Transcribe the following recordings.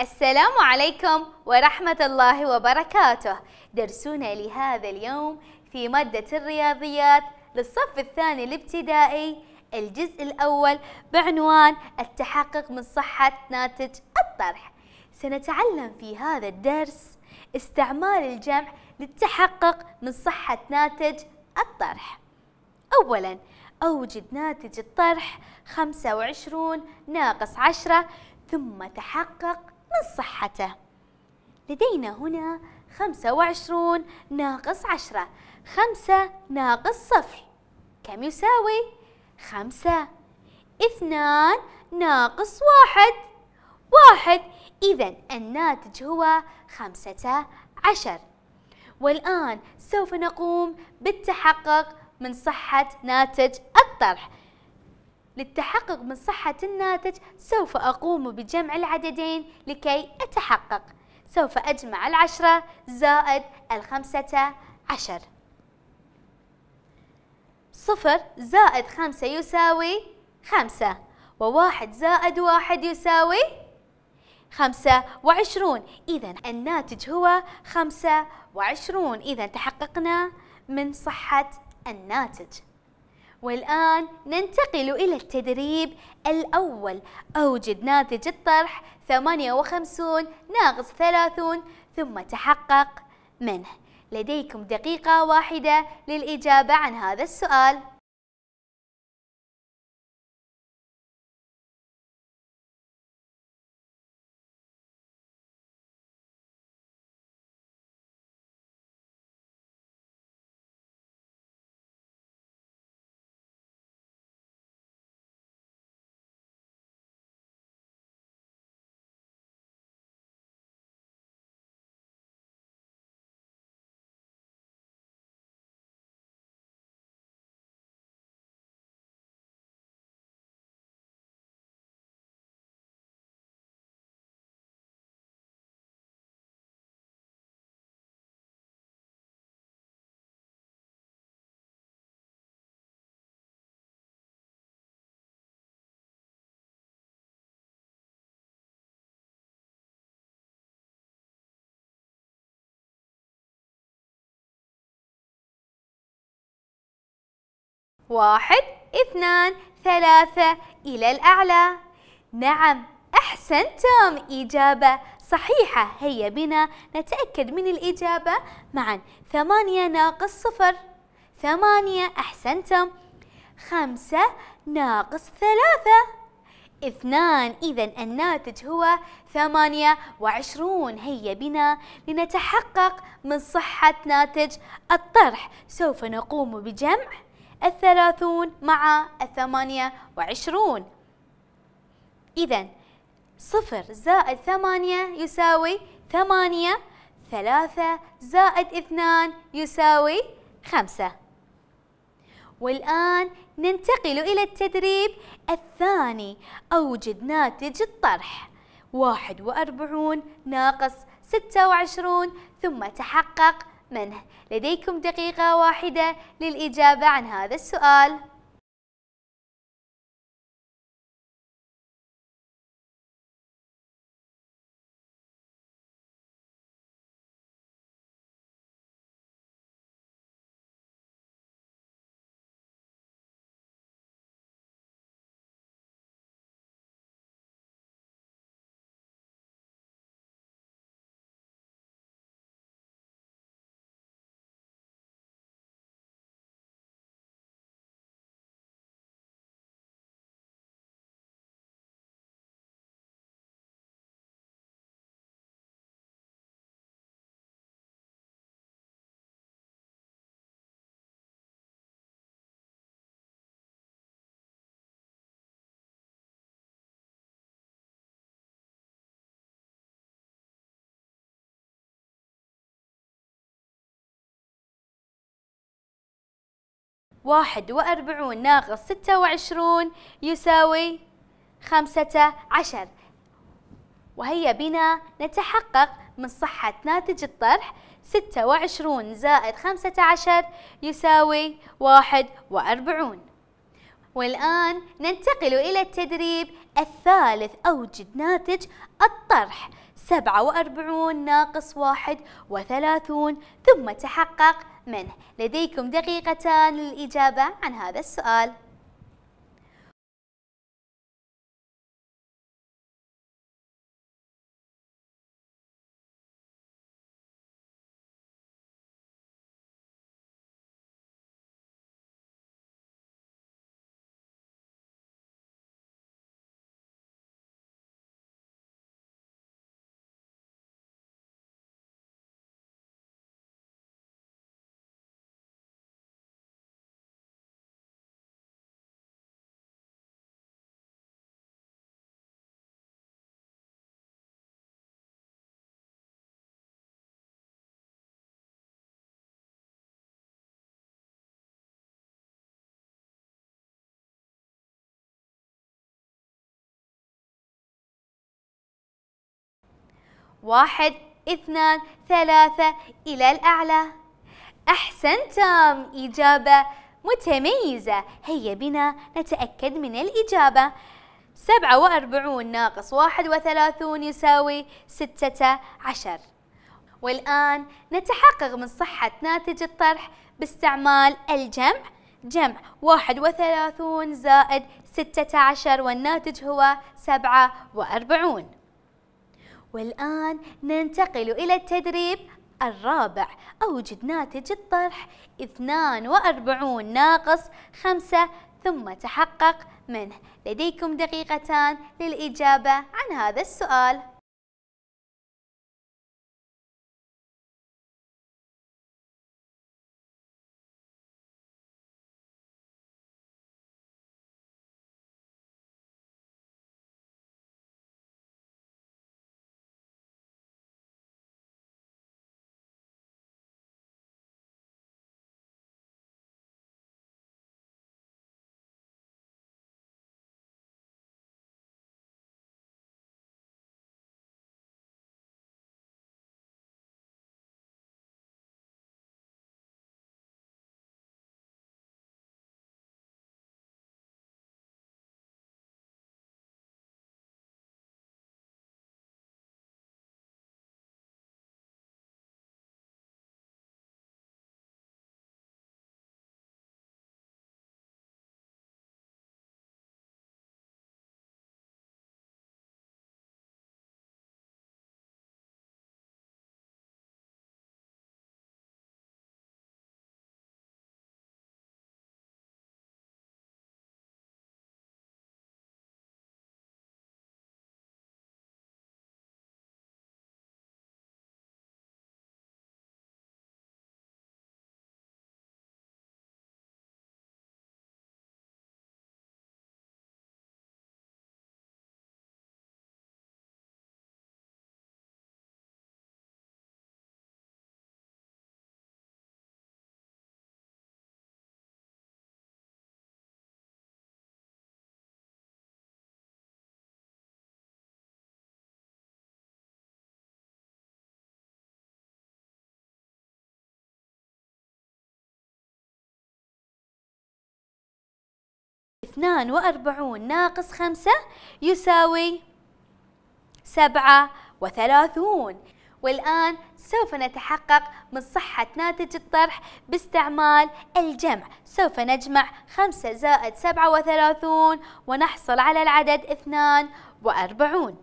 السلام عليكم ورحمة الله وبركاته درسنا لهذا اليوم في مادة الرياضيات للصف الثاني الابتدائي الجزء الأول بعنوان التحقق من صحة ناتج الطرح سنتعلم في هذا الدرس استعمال الجمع للتحقق من صحة ناتج الطرح أولاً أوجد ناتج الطرح 25 ناقص 10 ثم تحقق من صحته لدينا هنا خمسة وعشرون ناقص عشرة خمسة ناقص صفر كم يساوي؟ خمسة اثنان ناقص واحد واحد إذا الناتج هو خمسة عشر والآن سوف نقوم بالتحقق من صحة ناتج الطرح للتحقق من صحة الناتج سوف أقوم بجمع العددين لكي أتحقق سوف أجمع العشرة زائد الخمسة عشر صفر زائد خمسة يساوي خمسة وواحد زائد واحد يساوي خمسة وعشرون إذا الناتج هو خمسة وعشرون إذا تحققنا من صحة الناتج والآن ننتقل إلى التدريب الأول أوجد ناتج الطرح 58 ناقص 30 ثم تحقق منه لديكم دقيقة واحدة للإجابة عن هذا السؤال واحد اثنان ثلاثة إلى الأعلى نعم أحسنتم إجابة صحيحة هيا بنا نتأكد من الإجابة معا ثمانية ناقص صفر ثمانية أحسنتم خمسة ناقص ثلاثة اثنان إذا الناتج هو ثمانية وعشرون هيا بنا لنتحقق من صحة ناتج الطرح سوف نقوم بجمع الثلاثون مع الثمانية وعشرون إذا صفر زائد ثمانية يساوي ثمانية ثلاثة زائد اثنان يساوي خمسة والآن ننتقل إلى التدريب الثاني أوجد ناتج الطرح واحد وأربعون ناقص ستة وعشرون ثم تحقق منه لديكم دقيقة واحدة للإجابة عن هذا السؤال واحد وأربعون ناقص ستة وعشرون يساوي خمسة عشر وهيا بنا نتحقق من صحة ناتج الطرح ستة وعشرون زائد خمسة عشر يساوي واحد وأربعون والآن ننتقل إلى التدريب الثالث أوجد ناتج الطرح سبعة وأربعون ناقص واحد وثلاثون ثم تحقق منه لديكم دقيقتان للإجابة عن هذا السؤال واحد اثنان ثلاثة إلى الأعلى أحسنتم إجابة متميزة هيا بنا نتأكد من الإجابة سبعة وأربعون ناقص واحد وثلاثون يساوي ستة عشر والآن نتحقق من صحة ناتج الطرح باستعمال الجمع جمع واحد وثلاثون زائد ستة عشر والناتج هو سبعة وأربعون والآن ننتقل إلى التدريب الرابع أوجد ناتج الطرح 42 ناقص 5 ثم تحقق منه لديكم دقيقتان للإجابة عن هذا السؤال اثنان واربعون ناقص خمسة يساوي سبعة وثلاثون والآن سوف نتحقق من صحة ناتج الطرح باستعمال الجمع سوف نجمع خمسة زائد سبعة وثلاثون ونحصل على العدد اثنان واربعون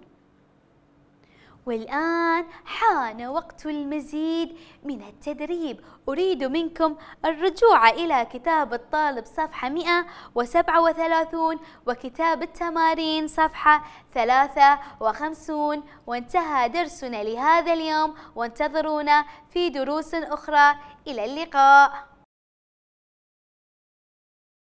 والآن حان وقت المزيد من التدريب أريد منكم الرجوع إلى كتاب الطالب صفحة 137 وكتاب التمارين صفحة 53 وانتهى درسنا لهذا اليوم وانتظرونا في دروس أخرى إلى اللقاء